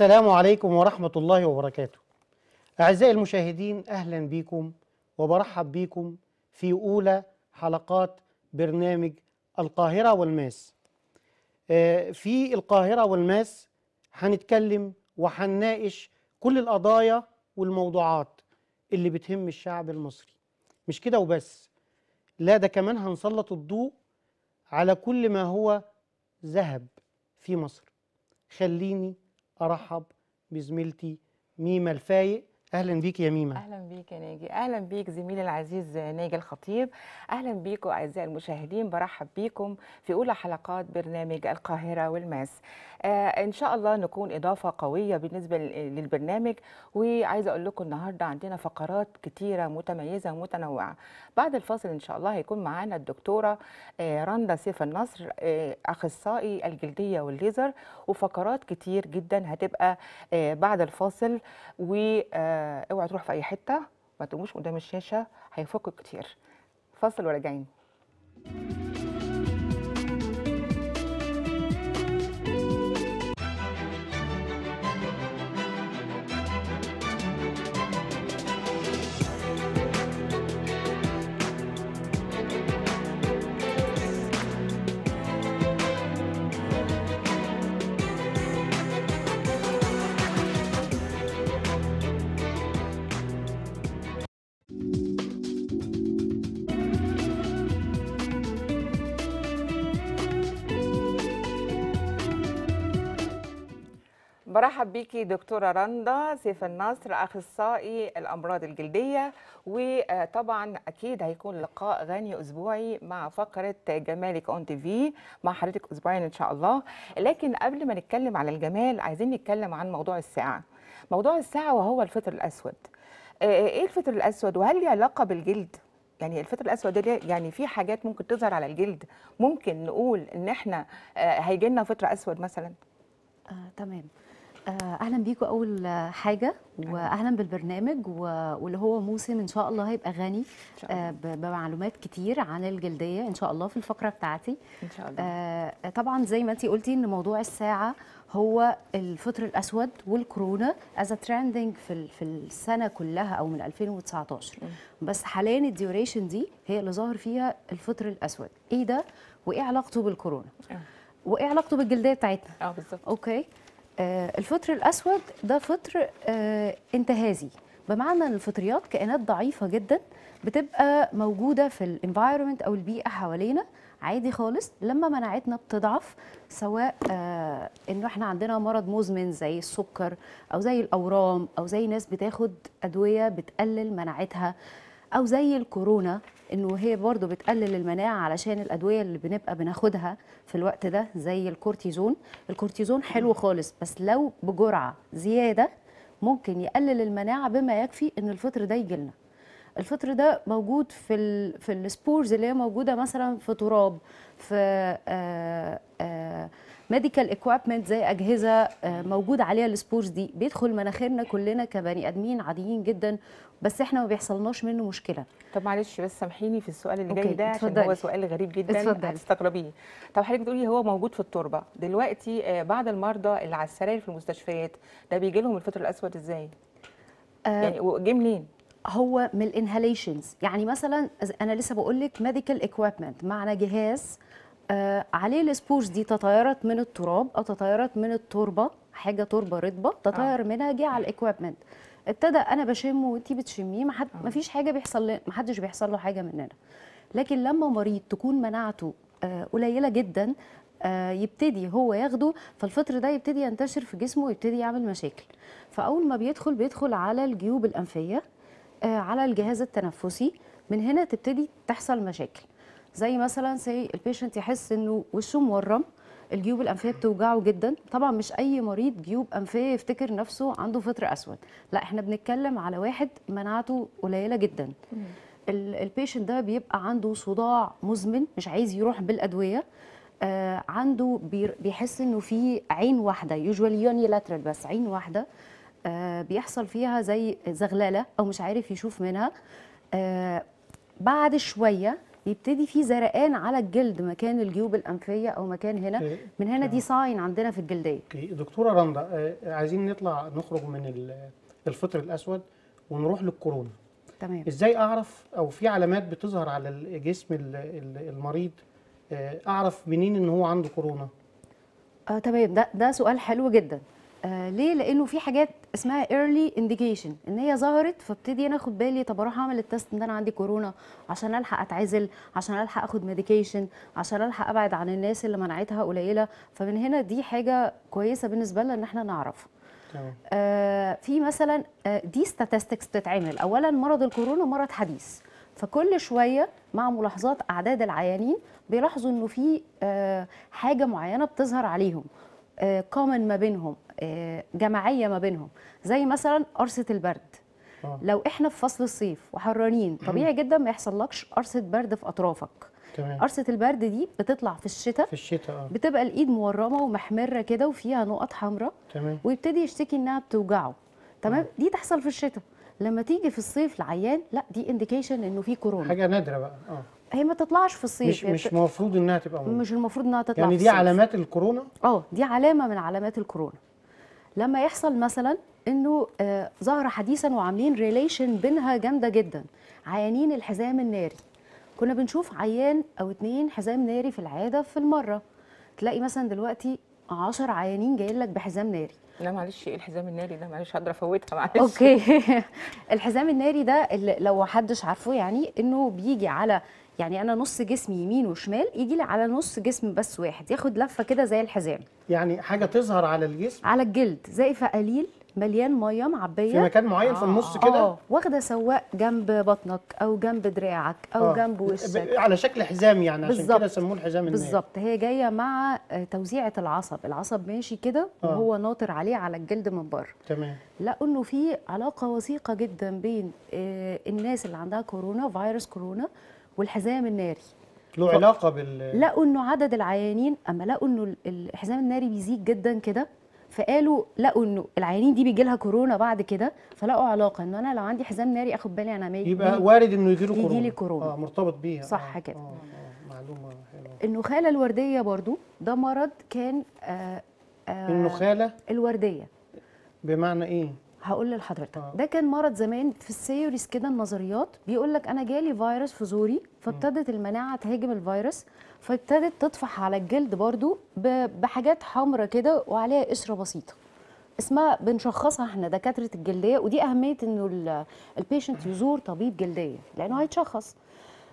السلام عليكم ورحمة الله وبركاته أعزائي المشاهدين أهلا بكم وبرحب بكم في أولى حلقات برنامج القاهرة والماس آه، في القاهرة والماس هنتكلم وهنناقش كل القضايا والموضوعات اللي بتهم الشعب المصري مش كده وبس لا ده كمان هنسلط الضوء على كل ما هو ذهب في مصر خليني أرحب بزميلتي ميمة الفايق اهلا بيك يا ميمه اهلا بيك يا ناجي اهلا بيك زميلي العزيز ناجي الخطيب اهلا بيكم اعزائي المشاهدين برحب بيكم في اولى حلقات برنامج القاهره والماس آه ان شاء الله نكون اضافه قويه بالنسبه للبرنامج وعايزه اقول لكم النهارده عندنا فقرات كتيره متميزه ومتنوعه بعد الفاصل ان شاء الله هيكون معانا الدكتوره آه رندا سيف النصر آه اخصائي الجلديه والليزر وفقرات كتير جدا هتبقى آه بعد الفاصل و آه آه اوعى تروح في اي حته ما تقوموش قدام الشاشه هيفوقوا كتير فاصل وراجعين برحب بيكي دكتورة رندا سيف النصر أخصائي الأمراض الجلدية وطبعا أكيد هيكون لقاء غني أسبوعي مع فقرة جمالك أون تي في مع حضرتك أسبوعين إن شاء الله لكن قبل ما نتكلم على الجمال عايزين نتكلم عن موضوع الساعة موضوع الساعة وهو الفطر الأسود آه، آه، إيه الفطر الأسود وهل له علاقة بالجلد؟ يعني الفطر الاسود ده يعني في حاجات ممكن تظهر على الجلد ممكن نقول ان احنا آه، هيجي لنا فطر اسود مثلا آه، تمام آه، اهلا بيكم اول حاجه واهلا بالبرنامج واللي هو موسم ان شاء الله هيبقى غني آه، بمعلومات كتير عن الجلديه ان شاء الله في الفقره بتاعتي ان شاء الله آه، طبعا زي ما انت قلتي ان موضوع الساعه هو الفطر الاسود والكورونا از تريندنج في في السنه كلها او من 2019 بس حاليا الديوريشن دي هي اللي ظاهر فيها الفطر الاسود ايه ده وايه علاقته بالكورونا وايه علاقته بالجلديه بتاعتنا اه بالظبط اوكي آه، الفطر الأسود ده فطر آه، انتهازي بمعنى ان الفطريات كائنات ضعيفه جدا بتبقى موجوده في الانفايرمنت او البيئه حوالينا عادي خالص لما مناعتنا بتضعف سواء آه انه احنا عندنا مرض مزمن زي السكر او زي الاورام او زي ناس بتاخد ادويه بتقلل مناعتها آه او زي الكورونا انه هي برضو بتقلل المناعه علشان الادويه اللي بنبقى بناخدها في الوقت ده زي الكورتيزون الكورتيزون حلو خالص بس لو بجرعه زياده ممكن يقلل المناعه بما يكفي ان الفطر ده يجي لنا الفطر ده موجود في في السبورز اللي هي موجوده مثلا في تراب في آآ آه، آآ آه، ميديكال اكويبمنت زي اجهزه آه، موجود عليها السبورز دي بيدخل مناخيرنا كلنا كبني ادمين عاديين جدا بس احنا ما بيحصلناش منه مشكله طب معلش بس سامحيني في السؤال اللي جاي ده عشان هو سؤال غريب جدا هتستغربيه طب حضرتك بتقولي هو موجود في التربه دلوقتي آه، بعض المرضى اللي على السراير في المستشفيات ده بيجي لهم الفطر الاسود ازاي آه، يعني جه منين هو من الانهاليشنز يعني مثلا انا لسه بقول لك ميديكال اكويبمنت معنى جهاز آه، عليه السبورز دي تطيرت من التراب او تطيرت من التربه حاجه تربه رطبه تطير آه. منها جه على الاكويبمنت ابتدى انا بشمه وانتي بتشميه ما حد ما آه. فيش حاجه بيحصل ما حدش بيحصل له حاجه مننا لكن لما مريض تكون مناعته آه، قليله جدا يبتدي هو ياخده فالفطر ده يبتدي ينتشر في جسمه ويبتدي يعمل مشاكل فاول ما بيدخل بيدخل على الجيوب الانفيه على الجهاز التنفسي من هنا تبتدي تحصل مشاكل زي مثلا سي البيشنت يحس انه وشه مورم الجيوب الانفيه بتوجعه جدا طبعا مش اي مريض جيوب انفيه يفتكر نفسه عنده فطر اسود لا احنا بنتكلم على واحد مناعته قليله جدا البيشنت ده بيبقى عنده صداع مزمن مش عايز يروح بالادويه آه عنده بيحس انه في عين واحده يوجوالي يونيلاترال بس عين واحده آه بيحصل فيها زي زغلله او مش عارف يشوف منها آه بعد شويه يبتدي في زرقان على الجلد مكان الجيوب الانفيه او مكان هنا إيه، من هنا دي ساين عندنا في الجلديه دكتوره رندا آه، عايزين نطلع نخرج من الفطر الاسود ونروح للكورونا تمام ازاي اعرف او في علامات بتظهر على الجسم المريض آه، اعرف منين ان هو عنده كورونا اه تمام ده ده سؤال حلو جدا آه ليه لانه في حاجات اسمها early indication ان هي ظهرت فابتدي انا اخد بالي طب اروح اعمل التست ان انا عندي كورونا عشان الحق اتعزل عشان الحق اخد ميديكيشن عشان الحق ابعد عن الناس اللي مناعتها قليله فمن هنا دي حاجه كويسه بالنسبه لنا ان احنا نعرف آه في مثلا آه دي statistics بتتعمل اولا مرض الكورونا مرض حديث فكل شويه مع ملاحظات اعداد العيانين بيلاحظوا انه في آه حاجه معينه بتظهر عليهم كومن آه، ما بينهم آه، جماعيه ما بينهم زي مثلا قرصه البرد أوه. لو احنا في فصل الصيف وحرانين طبيعي جدا ما يحصلكش قرصه برد في اطرافك قرصه البرد دي بتطلع في الشتاء في الشتاء آه. بتبقى الايد مورمه ومحمره كده وفيها نقط حمراء ويبتدي يشتكي انها بتوجعه تمام آه. دي تحصل في الشتاء لما تيجي في الصيف العيان لا دي انديكيشن انه في كورونا حاجه نادره بقى اه هي ما تطلعش في الصيف مش مش المفروض انها تبقى مش المفروض انها تطلع يعني دي في الصيف. علامات الكورونا اه دي علامه من علامات الكورونا لما يحصل مثلا انه آه، ظهر حديثا وعاملين ريليشن بينها جامده جدا عيانين الحزام الناري كنا بنشوف عيان او اتنين حزام ناري في العاده في المره تلاقي مثلا دلوقتي 10 عيانين جايين لك بحزام ناري لا معلش ايه الحزام الناري ده معلش هقدر افوتها معلش اوكي الحزام الناري ده اللي لو محدش عارفه يعني انه بيجي على يعني انا نص جسمي يمين وشمال يجي لي على نص جسم بس واحد ياخد لفه كده زي الحزام يعني حاجه تظهر على الجسم على الجلد زي فقليل مليان ميه معبيه في مكان معين آه في النص آه. كده اه واخده سواء جنب بطنك او جنب دراعك او آه جنب وشك على شكل حزام يعني عشان كده سموه الحزام الناعم بالظبط هي جايه مع توزيعه العصب العصب ماشي كده آه وهو ناطر عليه على الجلد من بره تمام لقوا انه في علاقه وثيقه جدا بين آه، الناس اللي عندها كورونا فيروس كورونا والحزام الناري له علاقه بال لقوا انه عدد العيانين اما لقوا انه الحزام الناري بيزيد جدا كده فقالوا لقوا انه العيانين دي بيجي لها كورونا بعد كده فلقوا علاقه ان انا لو عندي حزام ناري اخد بالي انا ميت يبقى وارد انه يجي له كورونا يجي لي كورونا اه مرتبط بيها صح آه كده آه آه معلومه حلوه النخاله الورديه برضو ده مرض كان آه آه النخاله الورديه بمعنى ايه؟ هقول لحضرتك آه. ده كان مرض زمان في السيوريس كده النظريات بيقول لك انا جالي فيروس في زوري فابتدت المناعه تهاجم الفيروس فابتدت تطفح على الجلد برضو بحاجات حمراء كده وعليها قشره بسيطه اسمها بنشخصها احنا دكاتره الجلديه ودي اهميه انه البيشنت يزور طبيب جلديه لانه هيتشخص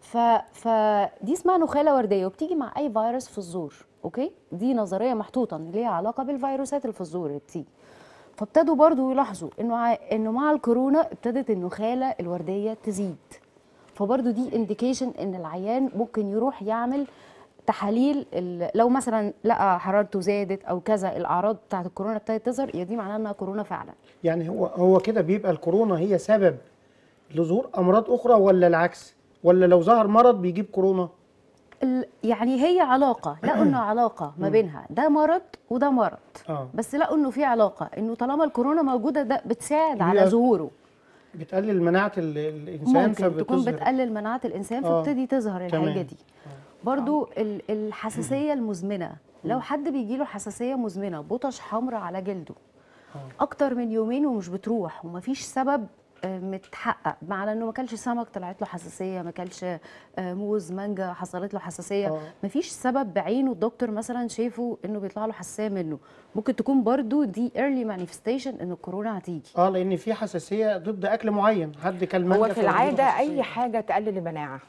ف... فدي اسمها نخاله ورديه وبتيجي مع اي فيروس في الزور اوكي دي نظريه محطوطه ليها علاقه بالفيروسات اللي في الزور اللي بتيجي فابتدوا برضو يلاحظوا انه انه مع الكورونا ابتدت النخاله الورديه تزيد فبرضو دي انديكيشن ان العيان ممكن يروح يعمل تحاليل لو مثلا لقى حرارته زادت او كذا الاعراض بتاعت الكورونا ابتدت تظهر يا دي معناها انها كورونا فعلا يعني هو هو كده بيبقى الكورونا هي سبب لظهور امراض اخرى ولا العكس ولا لو ظهر مرض بيجيب كورونا يعني هي علاقه لقوا انه علاقه ما بينها ده مرض وده مرض آه. بس لقوا انه في علاقه انه طالما الكورونا موجوده ده بتساعد على ظهوره بتقلل مناعه الانسان ممكن تكون بتقلل مناعه الانسان آه. فبتدي تظهر الحاجه دي آه. برضو آه. الحساسيه المزمنه لو حد بيجي له حساسيه مزمنه بطش حمراء على جلده اكتر من يومين ومش بتروح ومفيش سبب متحقق مع انه ما كانش سمك طلعت له حساسيه ما كانش آه، موز مانجا حصلت له حساسيه آه. ما فيش سبب بعينه الدكتور مثلا شايفه انه بيطلع له حساسيه منه ممكن تكون برضو دي ايرلي مانيفستيشن ان الكورونا هتيجي اه لان في حساسيه ضد اكل معين حد كان مانجا هو في العاده اي حاجه تقلل المناعه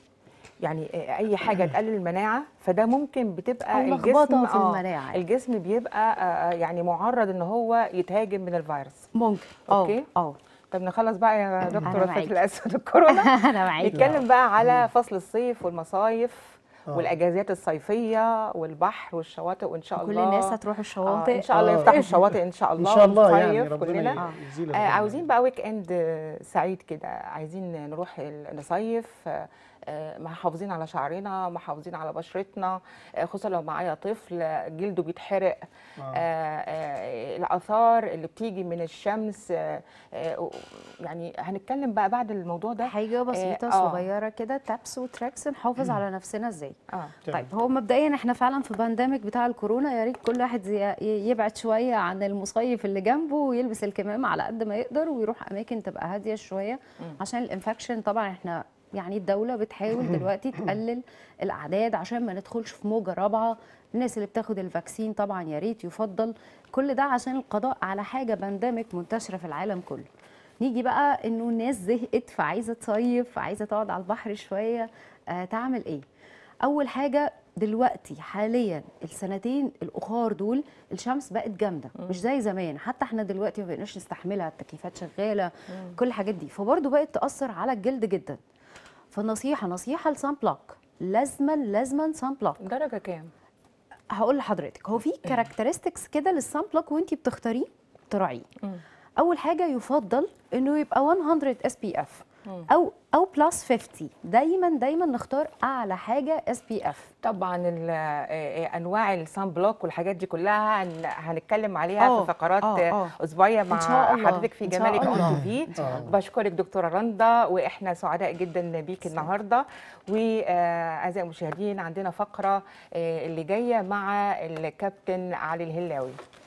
يعني آه، اي حاجه تقلل المناعه فده ممكن بتبقى الجسم في المناعه آه الجسم بيبقى آه يعني معرض ان هو يتهاجم من الفيروس ممكن اوكي اه طب نخلص بقى يا دكتور الطفل الاسود الكورونا انا معاكي نتكلم بقى على فصل الصيف والمصايف آه. والاجازات الصيفيه والبحر والشواطئ وان شاء الله كل الناس هتروح الشواطئ آه ان شاء الله آه. يفتحوا الشواطئ ان شاء الله ان شاء الله يعني كلنا آه. آه عاوزين بقى ويك اند سعيد كده عايزين نروح نصيف آه، محافظين على شعرنا محافظين على بشرتنا آه، خصوصا لو معايا طفل جلده بيتحرق آه. آه، الاثار اللي بتيجي من الشمس يعني هنتكلم بقى بعد الموضوع ده حاجه بسيطه آه. صغيره كده تابس وتراكس نحافظ على نفسنا ازاي آه. طيب هو مبدئيا احنا فعلا في بانديميك بتاع الكورونا يا ريت كل واحد يبعد شويه عن المصيف اللي جنبه ويلبس الكمامه على قد ما يقدر ويروح اماكن تبقى هاديه شويه عشان الانفكشن طبعا احنا يعني الدولة بتحاول دلوقتي تقلل الأعداد عشان ما ندخلش في موجة رابعة الناس اللي بتاخد الفاكسين طبعا يا ريت يفضل كل ده عشان القضاء على حاجة بانديميك منتشرة في العالم كله نيجي بقى انه الناس زهقت فعايزه تصيف عايزه تقعد على البحر شويه آه تعمل ايه اول حاجه دلوقتي حاليا السنتين الاخار دول الشمس بقت جامده مش زي زمان حتى احنا دلوقتي ما بقيناش نستحملها التكييفات شغاله كل الحاجات دي فبرضه بقت تاثر على الجلد جدا فالنصيحه نصيحه لسان بلوك لازما لازما سان بلوك درجه كام هقول لحضرتك هو في كاركترستكس إيه. كده للسان بلوك وانت بتختاريه تراعيه اول حاجه يفضل انه يبقى 100 اس بي اف او او بلس 50 دايما دايما نختار اعلى حاجه اس بي اف طبعا آه، آه، انواع السان بلوك والحاجات دي كلها هنتكلم عليها أوه. في فقرات اسبوعيه مع حضرتك في جمالك اون تي في بشكرك دكتوره رندا واحنا سعداء جدا بيك النهارده واعزائي آه، المشاهدين عندنا فقره اللي جايه مع الكابتن علي الهلاوي